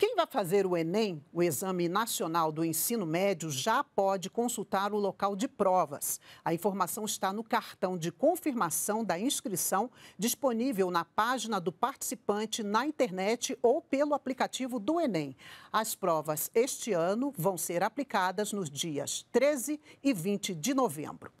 Quem vai fazer o Enem, o Exame Nacional do Ensino Médio, já pode consultar o local de provas. A informação está no cartão de confirmação da inscrição, disponível na página do participante na internet ou pelo aplicativo do Enem. As provas este ano vão ser aplicadas nos dias 13 e 20 de novembro.